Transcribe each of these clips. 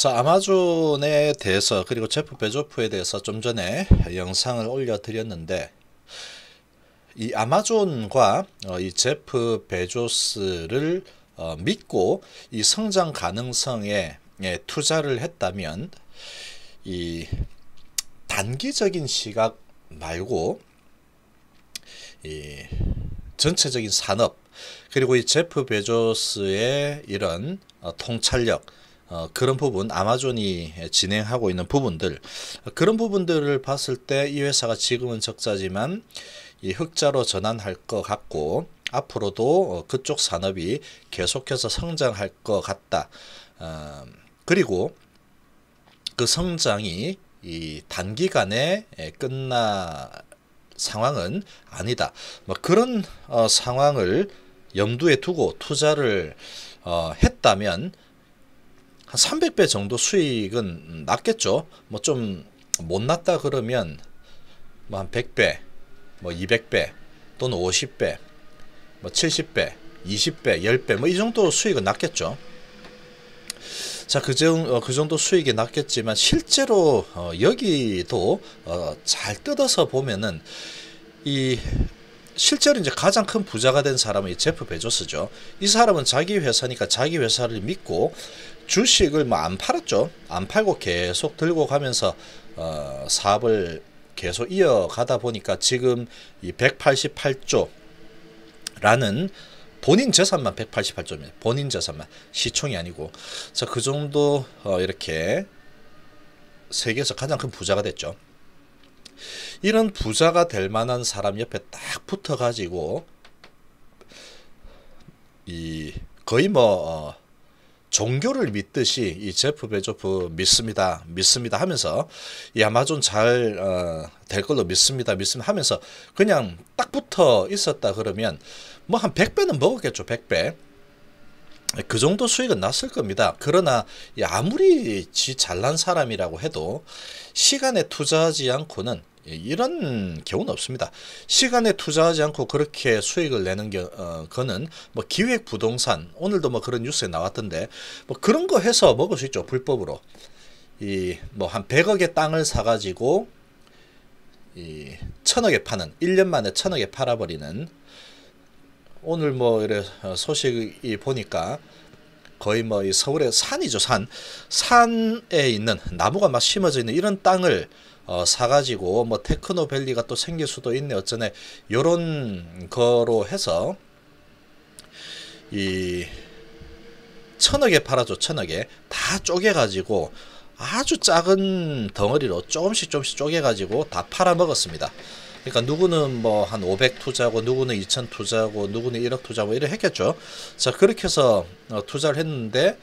자, 아마존에 대해서 그리고 제프 베조프에 대해서 좀 전에 영상을 올려드렸는데 이 아마존과 어, 이 제프 베조스를 어, 믿고 이 성장 가능성에 예, 투자를 했다면 이 단기적인 시각 말고 이 전체적인 산업 그리고 이 제프 베조스의 이런 어, 통찰력 어, 그런 부분 아마존이 진행하고 있는 부분들 그런 부분들을 봤을 때 이 회사가 지금은 적자지만 이 흑자로 전환할 것 같고 앞으로도 어, 그쪽 산업이 계속해서 성장할 것 같다. 어, 그리고 그 성장이 이 단기간에 끝나 상황은 아니다. 뭐 그런 어, 상황을 염두에 두고 투자를 어, 했다면 한 300배 정도 수익은 낮겠죠뭐 좀 못 났다 그러면 뭐한 100배, 뭐 200배 뭐 또는 50배, 뭐 70배, 20배, 10배 뭐 이 정도 수익은 났겠죠. 자, 그, 정, 어, 그 정도 수익이 났겠지만 실제로 어, 여기도 어, 잘 뜯어서 보면은 이 실제로 이제 가장 큰 부자가 된 사람은 제프 베조스죠. 이 사람은 자기 회사니까 자기 회사를 믿고 주식을 뭐 안 팔았죠. 안 팔고 계속 들고 가면서 어, 사업을 계속 이어가다 보니까 지금 이 188조라는 본인 재산만 188조입니다. 본인 재산만 시총이 아니고 자그 정도 어, 이렇게 세계에서 가장 큰 부자가 됐죠. 이런 부자가 될 만한 사람 옆에 딱 붙어 가지고 이 거의 뭐 어, 종교를 믿듯이 이 제프 베조프 믿습니다. 믿습니다 하면서 이 아마존 잘될 어, 걸로 믿습니다. 믿습니다 하면서 그냥 딱 붙어 있었다 그러면 뭐 한 100배는 먹었겠죠. 100배. 그 정도 수익은 났을 겁니다. 그러나 아무리 지 잘난 사람이라고 해도 시간에 투자하지 않고는 예, 이런 경우는 없습니다. 시간에 투자하지 않고 그렇게 수익을 내는 게, 어, 거는 뭐 기획 부동산 오늘도 뭐 그런 뉴스에 나왔던데 뭐 그런 거 해서 먹을 수 있죠 불법으로 이 뭐 한 100억의 땅을 사가지고 이 천억에 파는 1년 만에 천억에 팔아버리는 오늘 뭐 이래 어, 소식이 보니까 거의 뭐 이 서울의 산이죠 산 산에 있는 나무가 막 심어져 있는 이런 땅을 어, 사가지고 뭐 테크노밸리가 또 생길 수도 있네 어쩌네 요런 거로 해서 이 천억에 팔아줘 천억에 다 쪼개가지고 아주 작은 덩어리로 조금씩 조금씩 쪼개가지고 다 팔아먹었습니다. 그러니까 누구는 뭐 한 500 투자고 누구는 2000 투자고 누구는 1억 투자고 이래 했겠죠. 자 그렇게 해서 어, 투자를 했는데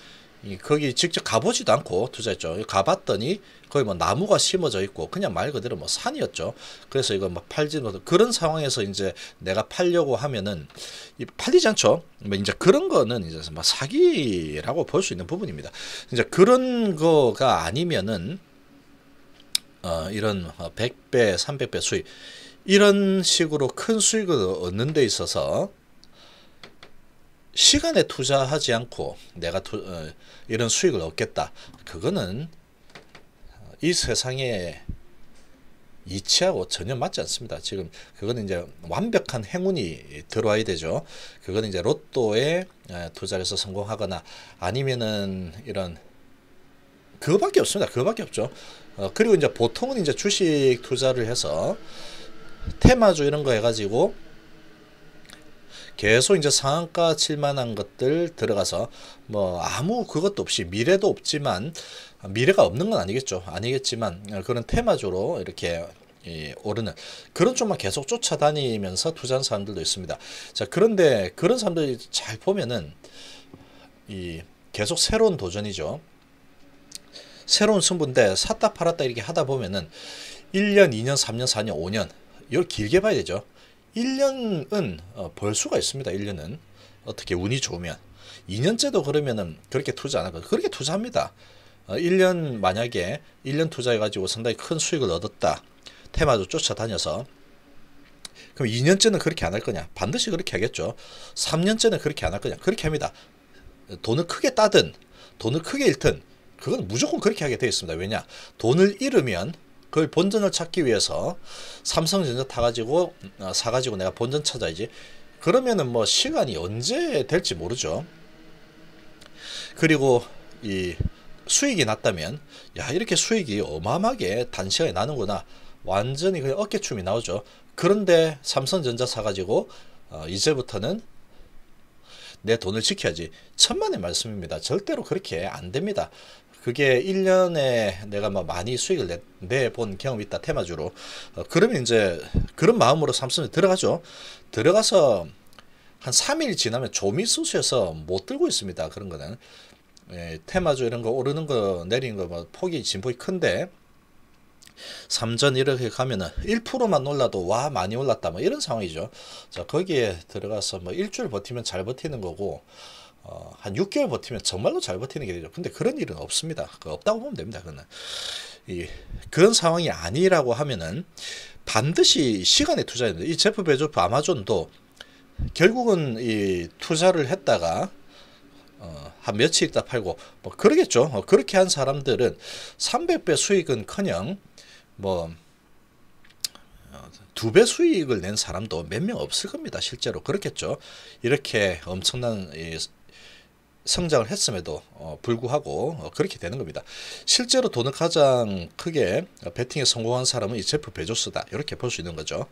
거기 직접 가보지도 않고 투자했죠. 가봤더니 거의 뭐 나무가 심어져 있고 그냥 말 그대로 뭐 산이었죠. 그래서 이거 뭐 팔지 못 그런 상황에서 이제 내가 팔려고 하면은 팔리지 않죠. 뭐 이제 그런 거는 이제 뭐 사기라고 볼 수 있는 부분입니다. 이제 그런 거가 아니면은 어 이런 100배, 어, 300배 수익 이런 식으로 큰 수익을 얻는 데 있어서 시간에 투자하지 않고 내가 투, 어, 이런 수익을 얻겠다. 그거는 이 세상에 이치하고 전혀 맞지 않습니다. 지금 그거는 이제 완벽한 행운이 들어와야 되죠. 그거는 이제 로또에 어, 투자를 해서 성공하거나 아니면은 이런 그거밖에 없습니다. 그거밖에 없죠. 어, 그리고 이제 보통은 이제 주식 투자를 해서 테마주 이런 거 해가지고 계속 이제 상한가 칠만한 것들 들어가서 뭐 아무 그것도 없이 미래도 없지만 미래가 없는 건 아니겠죠. 아니겠지만 그런 테마주로 이렇게 오르는 그런 쪽만 계속 쫓아다니면서 투자한 사람들도 있습니다. 자 그런데 그런 사람들이 잘 보면은 이 계속 새로운 도전이죠. 새로운 승부인데 샀다 팔았다 이렇게 하다 보면은 1년, 2년, 3년, 4년, 5년 이걸 길게 봐야 되죠. 1년은 어, 벌 수가 있습니다. 1년은 어떻게 운이 좋으면 2년째도 그러면은 그렇게 투자 안 하고 그렇게 투자합니다. 어, 1년 만약에 1년 투자해 가지고 상당히 큰 수익을 얻었다. 테마도 쫓아다녀서 그럼 2년째는 그렇게 안 할 거냐? 반드시 그렇게 하겠죠. 3년째는 그렇게 안 할 거냐? 그렇게 합니다. 돈을 크게 따든 돈을 크게 잃든 그건 무조건 그렇게 하게 되어 있습니다. 왜냐? 돈을 잃으면 그 본전을 찾기 위해서 삼성전자 타가지고 어, 사가지고 내가 본전 찾아야지. 그러면은 뭐 시간이 언제 될지 모르죠. 그리고 이 수익이 났다면 야 이렇게 수익이 어마어마하게 단시간에 나는구나. 완전히 그냥 어깨춤이 나오죠. 그런데 삼성전자 사가지고 어, 이제부터는 내 돈을 지켜야지. 천만의 말씀입니다. 절대로 그렇게 안 됩니다. 그게 1년에 내가 막 뭐 많이 수익을 내, 본 경험이 있다 테마주로 어, 그러면 이제 그런 마음으로 삼성에 들어가죠 들어가서 한 3일 지나면 조미수수에서 못 들고 있습니다 그런 거는 예, 테마주 이런 거 오르는 거 내리는 거 뭐 폭이 진폭이 큰데 삼전 이렇게 가면은 1%만 올라도 와 많이 올랐다 뭐 이런 상황이죠. 자 거기에 들어가서 뭐 일주일 버티면 잘 버티는 거고 어, 한 6개월 버티면 정말로 잘 버티는 게 되죠. 근데 그런 일은 없습니다. 없다고 보면 됩니다. 그는 이 그런 상황이 아니라고 하면은 반드시 시간에 투자해야 돼이 제프 베조프 아마존도 결국은 이 투자를 했다가 어, 한 며칠 있다 팔고 뭐 그러겠죠. 어, 그렇게 한 사람들은 300배 수익은커녕 뭐 어, 두배 수익을 낸 사람도 몇 명 없을 겁니다. 실제로 그렇겠죠. 이렇게 엄청난 성장을 했음에도 어, 불구하고 어, 그렇게 되는 겁니다. 실제로 돈을 가장 크게 베팅에 성공한 사람은 이 제프 베조스다. 이렇게 볼 수 있는 거죠.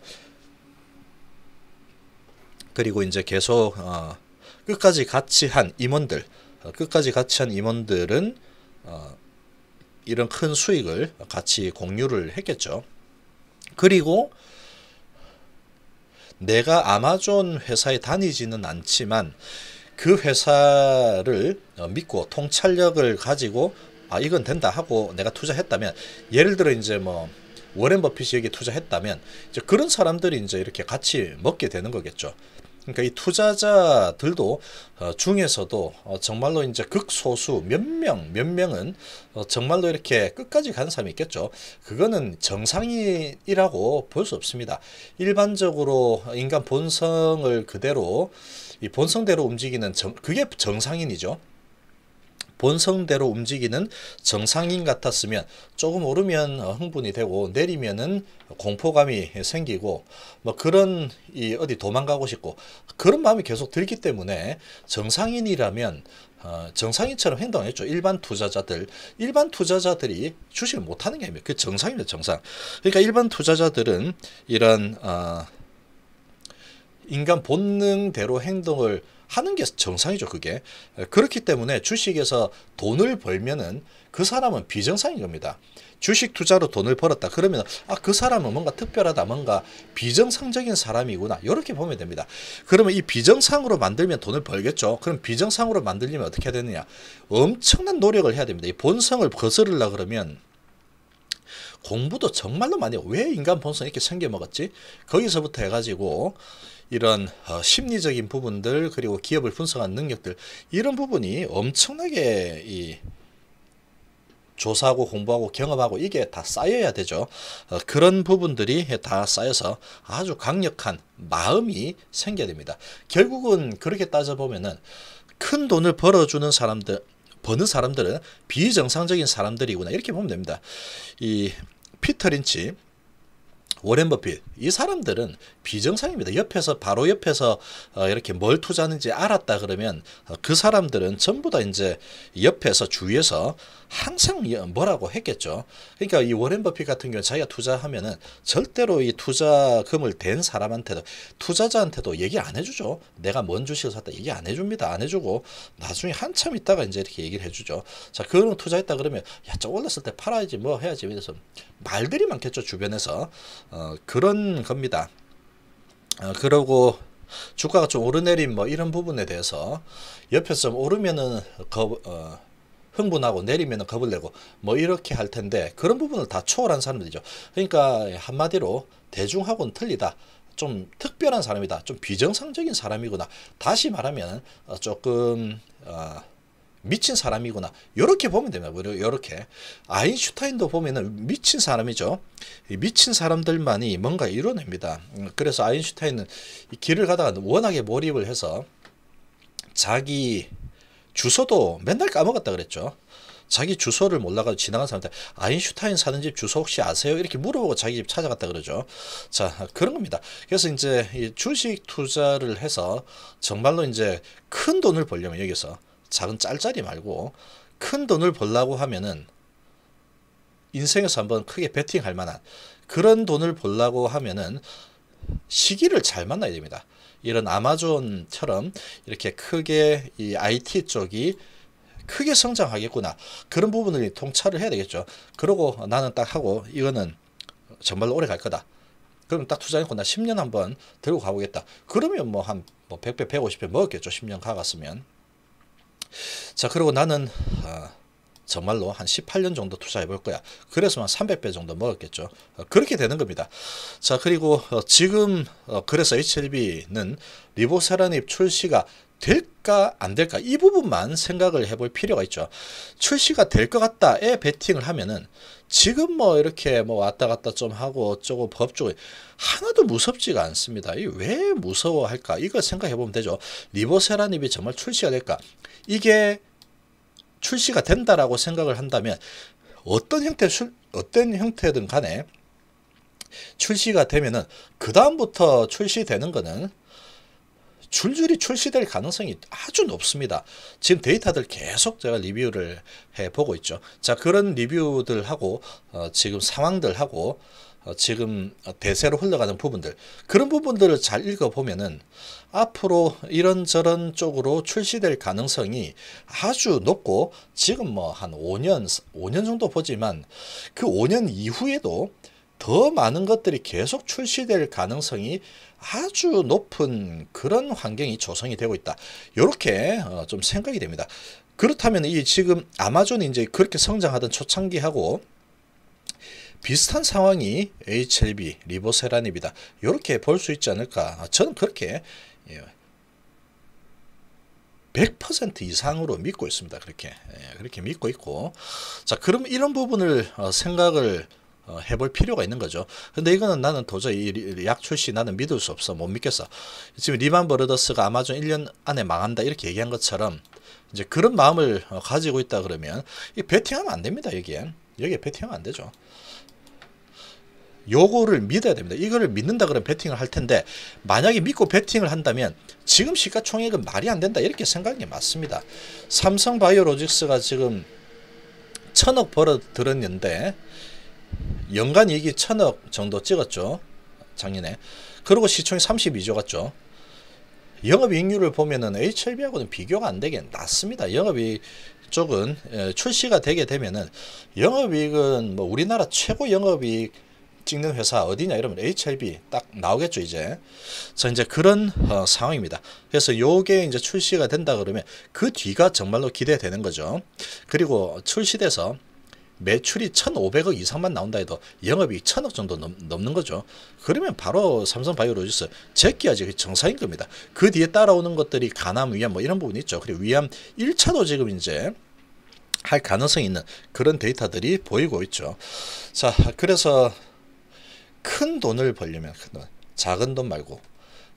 그리고 이제 계속 어, 끝까지 같이 한 임원들, 끝까지 같이 한 임원들은 이런 큰 수익을 같이 공유를 했겠죠. 그리고 내가 아마존 회사에 다니지는 않지만 그 회사를 어, 믿고 통찰력을 가지고 아 이건 된다 하고 내가 투자했다면 예를 들어 이제 뭐 워렌 버핏이 여기 투자했다면 이제 그런 사람들이 이제 이렇게 같이 먹게 되는 거겠죠. 그러니까 이 투자자들도 어, 중에서도 어, 정말로 이제 극소수 몇 명, 몇 명은 어, 정말로 이렇게 끝까지 가는 사람이 있겠죠. 그거는 정상이라고 볼 수 없습니다. 일반적으로 인간 본성을 그대로 이 본성대로 움직이는 정, 그게 정상인이죠. 본성대로 움직이는 정상인 같았으면 조금 오르면 흥분이 되고 내리면은 공포감이 생기고 뭐 그런 이 어디 도망가고 싶고 그런 마음이 계속 들기 때문에 정상인이라면 어, 정상인처럼 행동했죠. 일반 투자자들. 일반 투자자들이 주식을 못하는 게 아니에요. 그정상입니 정상. 그러니까 일반 투자자들은 이런 어, 인간 본능대로 행동을 하는 게 정상이죠, 그게. 그렇기 때문에 주식에서 돈을 벌면은 그 사람은 비정상인 겁니다. 주식 투자로 돈을 벌었다. 그러면 아, 그 사람은 뭔가 특별하다. 뭔가 비정상적인 사람이구나. 이렇게 보면 됩니다. 그러면 이 비정상으로 만들면 돈을 벌겠죠. 그럼 비정상으로 만들려면 어떻게 해야 되느냐? 엄청난 노력을 해야 됩니다. 이 본성을 거스르려 그러면 공부도 정말로 많이 왜 인간 본성 이렇게 챙겨 먹었지? 거기서부터 해가지고 이런 어, 심리적인 부분들 그리고 기업을 분석한 능력들 이런 부분이 엄청나게 이 조사하고 공부하고 경험하고 이게 다 쌓여야 되죠. 어, 그런 부분들이 다 쌓여서 아주 강력한 마음이 생겨야 됩니다. 결국은 그렇게 따져보면은 큰 돈을 벌어주는 사람들 버는 사람들은 비정상적인 사람들이구나 이렇게 보면 됩니다. 이 피터 린치, 워렌 버핏 이 사람들은 비정상입니다. 옆에서 바로 옆에서 어, 이렇게 뭘 투자하는지 알았다 그러면 어, 그 사람들은 전부 다 이제 옆에서 주위에서 항상 뭐라고 했겠죠. 그러니까 이 워렌 버핏 같은 경우 자기가 투자하면은 절대로 이 투자금을 댄 사람한테도 투자자한테도 얘기 안 해주죠. 내가 뭔 주식을 샀다 얘기 안 해줍니다. 안 해주고 나중에 한참 있다가 이제 이렇게 얘기를 해주죠. 자 그런 투자했다 그러면 야저 올랐을 때 팔아야지 뭐 해야지 그래서 말들이 많겠죠 주변에서 어, 그런 겁니다. 어, 그러고 주가가 좀 오르내림 뭐 이런 부분에 대해서 옆에서 오르면은 겁, 어, 흥분하고 내리면은 겁을 내고 뭐 이렇게 할 텐데 그런 부분을 다 초월한 사람들이죠. 그러니까 한마디로 대중하고는 틀리다. 좀 특별한 사람이다. 좀 비정상적인 사람이구나. 다시 말하면 어, 조금 어, 미친 사람이구나. 이렇게 보면 됩니다. 이렇게. 아인슈타인도 보면 미친 사람이죠. 미친 사람들만이 뭔가 이뤄냅니다. 음, 그래서 아인슈타인은 길을 가다가 워낙에 몰입을 해서 자기 주소도 맨날 까먹었다 그랬죠. 자기 주소를 몰라가지고 지나간 사람한테 아인슈타인 사는 집 주소 혹시 아세요? 이렇게 물어보고 자기 집 찾아갔다 그러죠. 자 그런 겁니다. 그래서 이제 주식 투자를 해서 정말로 이제 큰 돈을 벌려면 여기서 작은 짤짤이 말고 큰 돈을 벌라고 하면은 인생에서 한번 크게 베팅할 만한 그런 돈을 벌라고 하면은 시기를 잘 만나야 됩니다. 이런 아마존처럼 이렇게 크게 이 IT 쪽이 크게 성장하겠구나 그런 부분을 통찰을 해야 되겠죠. 그러고 나는 딱 하고 이거는 정말로 오래 갈 거다. 그럼 딱 투자했고 나 10년 한번 들고 가보겠다. 그러면 뭐 한 뭐 100배, 150배 먹었겠죠. 10년 가갔으면. 자 그리고 나는 아, 정말로 한 18년 정도 투자해 볼 거야. 그래서 만 300배 정도 먹었겠죠. 어, 그렇게 되는 겁니다. 자, 그리고 어, 지금 어, 그래서 HLB는 리보세라닙 출시가 될까 안 될까 이 부분만 생각을 해볼 필요가 있죠. 출시가 될 것 같다에 베팅을 하면은 지금 뭐 이렇게 뭐 왔다 갔다 좀 하고 어쩌고 법조고 하나도 무섭지가 않습니다. 이 왜 무서워할까? 이걸 생각해 보면 되죠. 리보세라닙이 정말 출시가 될까? 이게 출시가 된다라고 생각을 한다면 어떤 형태 출, 어떤 형태든 간에 출시가 되면은 그 다음부터 출시되는 거는 줄줄이 출시될 가능성이 아주 높습니다. 지금 데이터들 계속 제가 리뷰를 해보고 있죠. 자 그런 리뷰들하고 어, 지금 상황들하고 어, 지금 대세로 흘러가는 부분들 그런 부분들을 잘 읽어보면은 앞으로 이런저런 쪽으로 출시될 가능성이 아주 높고 지금 뭐 한 5년 5년 정도 보지만 그 5년 이후에도 더 많은 것들이 계속 출시될 가능성이 아주 높은 그런 환경이 조성이 되고 있다. 이렇게 어, 좀 생각이 됩니다. 그렇다면 이 지금 아마존이 이제 그렇게 성장하던 초창기하고 비슷한 상황이 HLB, 리보세란입니다. 이렇게 볼 수 있지 않을까. 아, 저는 그렇게 100% 예, 이상으로 믿고 있습니다. 그렇게 예, 그렇게 믿고 있고 자 그럼 이런 부분을 어, 생각을 어, 해볼 필요가 있는 거죠. 근데 이거는 나는 도저히 약 출시 나는 믿을 수 없어. 못 믿겠어. 지금 리만 버르더스가 아마존 1년 안에 망한다 이렇게 얘기한 것처럼 이제 그런 마음을 어, 가지고 있다 그러면 이 베팅하면 안 됩니다. 여기엔. 여기에 베팅하안 되죠. 요거를 믿어야 됩니다. 이거를 믿는다 그러면 베팅을 할 텐데 만약에 믿고 베팅을 한다면 지금 시가총액은 말이 안 된다 이렇게 생각하는 게 맞습니다. 삼성바이오로직스가 지금 천억 벌어들었는데 연간 이익이 천억 정도 찍었죠. 작년에. 그리고 시총이 32조 같죠. 영업이익률을 보면은 HLB하고는 비교가 안 되게 낮습니다. 영업이 쪽은 예, 출시가 되게 되면은 영업이익은 뭐 우리나라 최고 영업이익 찍는 회사 어디냐 이러면 HLB 딱 나오겠죠 이제 저 이제 그런 어, 상황입니다 그래서 요게 이제 출시가 된다 그러면 그 뒤가 정말로 기대되는 거죠 그리고 출시돼서 매출이 1,500억 이상만 나온다 해도 영업이 1,000억 정도 넘, 는 거죠. 그러면 바로 삼성바이오로지스 제끼야 지 정상인겁니다. 그 뒤에 따라오는 것들이 간암, 위암 뭐 이런 부분이 있죠. 그리고 위암 1차도 지금 이제 할 가능성이 있는 그런 데이터들이 보이고 있죠. 자, 그래서 큰 돈을 벌려면 큰 돈, 작은 돈 말고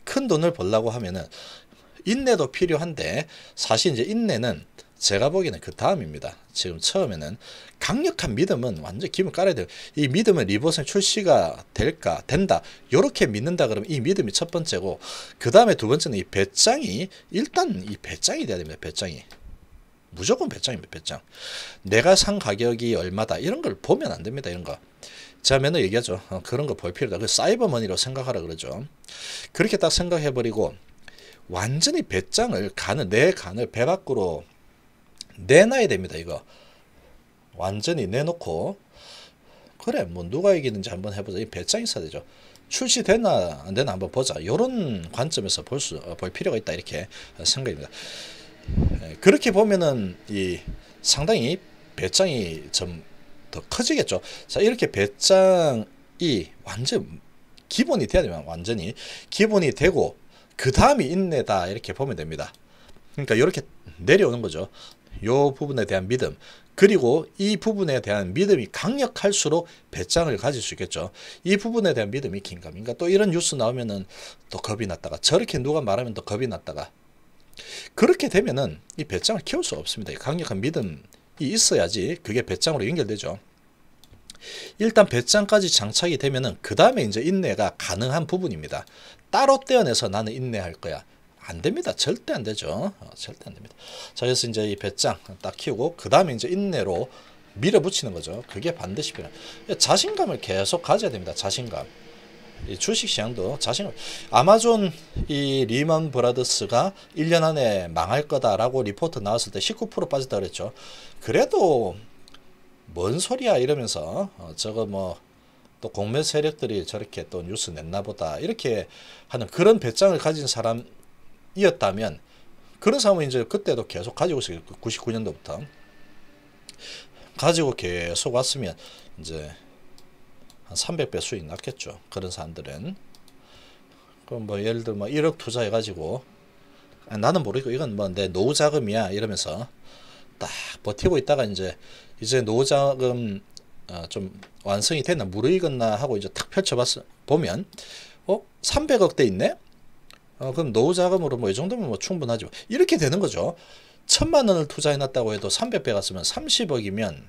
큰 돈을 벌라고 하면은 인내도 필요한데 사실 이제 인내는 제가 보기에는 그 다음입니다. 지금 처음에는 강력한 믿음은 완전 기분 깔아야 돼요. 이 믿음은 리버슨 출시가 될까 된다. 이렇게 믿는다 그러면 이 믿음이 첫 번째고 그 다음에 두 번째는 이 배짱이 일단 이 배짱이 돼야 됩니다. 배짱이. 무조건 배짱입니다. 배짱. 내가 산 가격이 얼마다 이런 걸 보면 안 됩니다. 이런 거. 제가 맨날 얘기하죠. 어, 그런 거 볼 필요다. 그 사이버머니로 생각하라 그러죠. 그렇게 딱 생각해버리고 완전히 배짱을 간을 내 간을 배 밖으로 내놔야 됩니다. 이거 완전히 내놓고 그래 뭐 누가 이기는지 한번 해보자. 이 배짱 있어야 되죠. 출시되나 안 되나 한번 보자. 이런 관점에서 볼 수볼 어, 필요가 있다 이렇게 생각입니다. 그렇게 보면은 이 상당히 배짱이 좀 더 커지겠죠. 자 이렇게 배짱이 완전 기본이 돼야 되면 완전히 기본이 되고 그 다음이 인내다 이렇게 보면 됩니다. 그러니까 이렇게 내려오는 거죠. 요 부분에 대한 믿음 그리고 이 부분에 대한 믿음이 강력할수록 배짱을 가질 수 있겠죠. 이 부분에 대한 믿음이 긴가민가 또 이런 뉴스 나오면은 또 겁이 났다가 저렇게 누가 말하면 또 겁이 났다가 그렇게 되면은 이 배짱을 키울 수 없습니다. 강력한 믿음이 있어야지 그게 배짱으로 연결되죠. 일단 배짱까지 장착이 되면은 그 다음에 이제 인내가 가능한 부분입니다. 따로 떼어내서 나는 인내할 거야. 안 됩니다. 절대 안 되죠. 어, 절대 안 됩니다. 자, 그래서 이제 이 배짱 딱 키우고 그 다음에 이제 인내로 밀어붙이는 거죠. 그게 반드시 필요해요. 예, 자신감을 계속 가져야 됩니다. 자신감. 이 주식시장도 자신감. 아마존 이 리먼 브라더스가 1년 안에 망할 거다라고 리포트 나왔을 때 19% 빠졌다 그랬죠. 그래도 뭔 소리야 이러면서 어, 저거 뭐 또 공매 세력들이 저렇게 또 뉴스 냈나 보다 이렇게 하는 그런 배짱을 가진 사람 이었다면 그런 사람은 이제 그때도 계속 가지고 있어고 99년도부터 그 가지고 계속 왔으면 이제 한 300배 수익 났겠죠. 그런 사람들은 그럼 뭐 예를 들어 뭐 1억 투자해 가지고 아, 나는 모르고 겠 이건 뭐 내 노후 자금이야 이러면서 딱 버티고 있다가 이제 이제 노후 자금 어, 좀 완성이 됐나 무르익었나 하고 이제 탁 펼쳐봤어 보면 어 300억대 있네 어, 그럼 노후 자금으로 뭐 이 정도면 뭐 충분하죠. 지 뭐. 이렇게 되는 거죠. 천만 원을 투자해놨다고 해도 300배 가쓰면 30억이면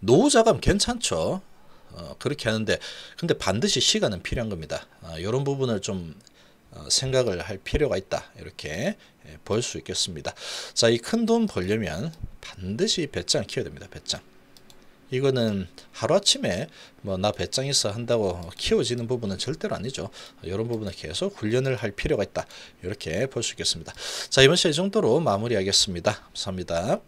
노후 자금 괜찮죠. 어, 그렇게 하는데 근데 반드시 시간은 필요한 겁니다. 이런 어, 부분을 좀 어, 생각을 할 필요가 있다. 이렇게 예, 볼수 있겠습니다. 자, 이 큰 돈 벌려면 반드시 배짱 키워야 됩니다. 배짱. 이거는 하루아침에 뭐 나 배짱 있어 한다고 키워지는 부분은 절대로 아니죠. 이런 부분은 계속 훈련을 할 필요가 있다. 이렇게 볼 수 있겠습니다. 자 이번 시간 이 정도로 마무리하겠습니다. 감사합니다.